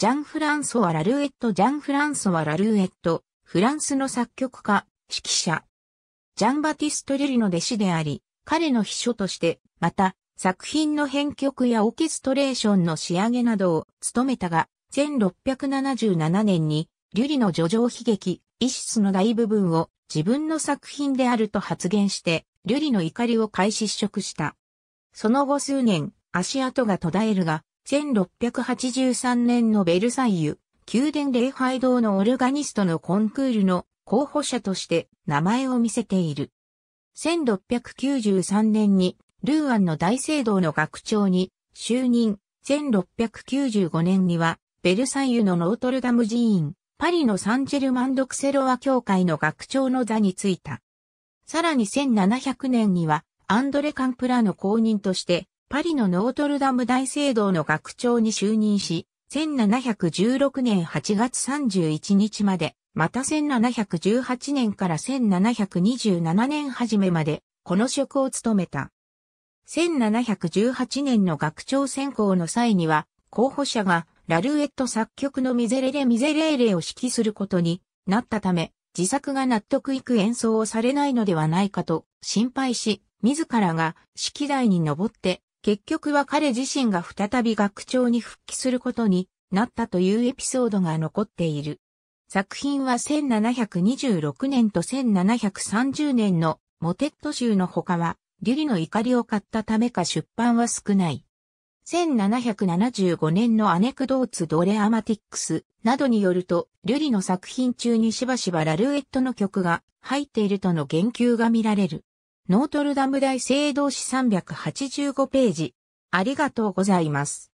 ジャン・フランソワ・ラルエット・ジャン・フランソワ・ラルエット、フランスの作曲家、指揮者。ジャン・バティスト・リリの弟子であり、彼の秘書として、また、作品の編曲やオーケストレーションの仕上げなどを務めたが、1677年に、リュリの叙情悲劇、イシの大部分を自分の作品であると発言して、リュリの怒りを開始食した。その後数年、足跡が途絶えるが、1683年のベルサイユ、宮殿礼拝堂のオルガニストのコンクールの候補者として名前を見せている。1693年にルーアンの大聖堂の学長に就任。1695年にはベルサイユのノートルダム寺院、パリのサンジェルマンドクセロワ教会の学長の座に就いた。さらに1700年にはアンドレ・カンプラの公認としてパリのノートルダム大聖堂の学長に就任し、1716年8月31日まで、また1718年から1727年初めまで、この職を務めた。1718年の学長選考の際には、候補者がラルエット作曲のミゼレレミゼレーレを指揮することになったため、自作が納得いく演奏をされないのではないかと心配し、自らが指揮台に登って結局は彼自身が再び学長に復帰することになったというエピソードが残っている。作品は1726年と1730年のモテット集の他は、リュリの怒りを買ったためか出版は少ない。1775年のアネクドーツ・ドレアマティックスなどによると、リュリの作品中にしばしばラルエットの曲が入っているとの言及が見られる。ノートルダム大聖堂史385ページ。ありがとうございます。